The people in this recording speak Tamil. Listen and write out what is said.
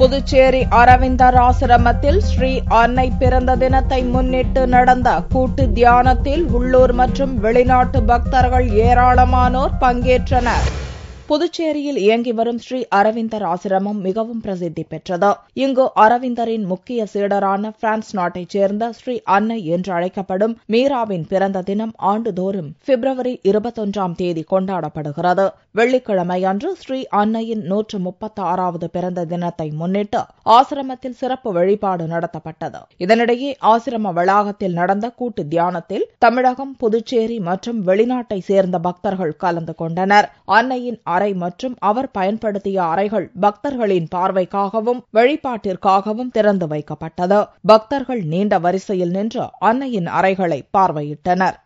புதுச்சேரி அரவிந்தர் ஆசிரமத்தில் ஸ்ரீ அன்னை பிறந்த தினத்தை முன்னிட்டு நடந்த கூட்டு தியானத்தில் உள்ளூர் மற்றும் வெளிநாட்டு பக்தர்கள் ஏராளமானோர் பங்கேற்றனர் புதுச்சேரியில் இயங்கி வரும் ஸ்ரீ அரவிந்தர் ஆசிரமம் மிகவும் பிரசித்தி பெற்றது இங்கு அரவிந்தரின் முக்கிய சீடரான பிரான்ஸ் நாட்டைச் சேர்ந்த ஸ்ரீ அன்னை என்று அழைக்கப்படும் மீராவின் பிறந்த தினம் ஆண்டுதோறும் பிப்ரவரி இருபத்தொன்றாம் தேதி கொண்டாடப்படுகிறது வெள்ளிக்கிழமை அன்று ஸ்ரீ அன்னையின் நூற்று முப்பத்தி ஆறாவது பிறந்த தினத்தை முன்னிட்டு ஆசிரமத்தில் சிறப்பு வழிபாடு நடத்தப்பட்டது இதனிடையே ஆசிரம வளாகத்தில் நடந்த கூட்டு தியானத்தில் தமிழகம் புதுச்சேரி மற்றும் வெளிநாட்டை சேர்ந்த பக்தர்கள் கலந்து கொண்டனர் அன்னையின் அறை மற்றும் அவர் பயன்படுத்திய அறைகள் பக்தர்களின் பார்வைக்காகவும் வழிபாட்டிற்காகவும் திறந்து வைக்கப்பட்டது பக்தர்கள் நீண்ட வரிசையில் நின்று அன்னையின் அறைகளை பார்வையிட்டனர்